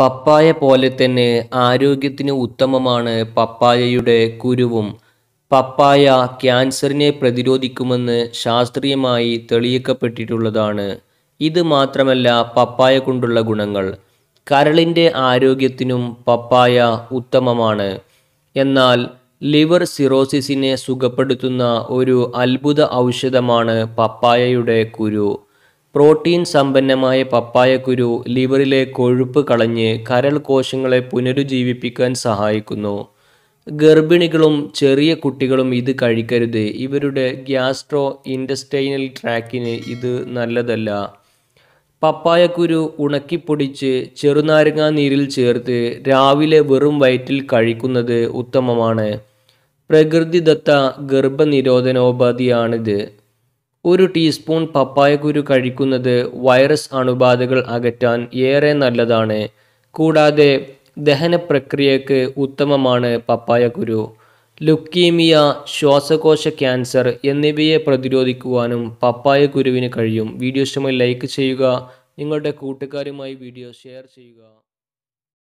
പപ്പായ പോലെ തന്നെ ആരോഗ്യത്തിന് ഉത്തമമാണ് പപ്പായയുടെ കുരുവും പപ്പായ ക്യാൻസറിനെ പ്രതിരോധിക്കുമെന്ന് ശാസ്ത്രീയമായി തെളിയിക്കപ്പെട്ടിട്ടുള്ളതാണ് ഇത് മാത്രമല്ല പപ്പായ കൊണ്ടുള്ള ഗുണങ്ങൾ കരളിൻ്റെ ആരോഗ്യത്തിനും പപ്പായ ഉത്തമമാണ് എന്നാൽ ലിവർ സിറോസിസിനെ സുഖപ്പെടുത്തുന്ന ഒരു അത്ഭുത ഔഷധമാണ് പപ്പായയുടെ കുരു പ്രോട്ടീൻ സമ്പന്നമായ പപ്പായക്കുരു ലിവറിലെ കൊഴുപ്പ് കളഞ്ഞ് കരൾ കോശങ്ങളെ പുനരുജ്ജീവിപ്പിക്കാൻ സഹായിക്കുന്നു ഗർഭിണികളും ചെറിയ കുട്ടികളും ഇത് കഴിക്കരുത് ഇവരുടെ ഗ്യാസ്ട്രോ ഇൻഡസ്റ്റൈനൽ ട്രാക്കിന് ഇത് നല്ലതല്ല പപ്പായക്കുരു ഉണക്കിപ്പൊടിച്ച് ചെറുനാരങ്ങ നീരിൽ ചേർത്ത് രാവിലെ വെറും വയറ്റിൽ കഴിക്കുന്നത് ഉത്തമമാണ് പ്രകൃതിദത്ത ഗർഭനിരോധനോപാധിയാണിത് ഒരു ടീസ്പൂൺ പപ്പായ കുരു കഴിക്കുന്നത് വൈറസ് അണുബാധകൾ അകറ്റാൻ ഏറെ നല്ലതാണ് കൂടാതെ ദഹന പ്രക്രിയക്ക് ഉത്തമമാണ് പപ്പായ കുരു ലുക്കീമിയ ശ്വാസകോശ ക്യാൻസർ എന്നിവയെ പ്രതിരോധിക്കുവാനും പപ്പായ കുരുവിന് കഴിയും വീഡിയോ ഇഷ്ടമായി ലൈക്ക് ചെയ്യുക നിങ്ങളുടെ കൂട്ടുകാരുമായി വീഡിയോ ഷെയർ ചെയ്യുക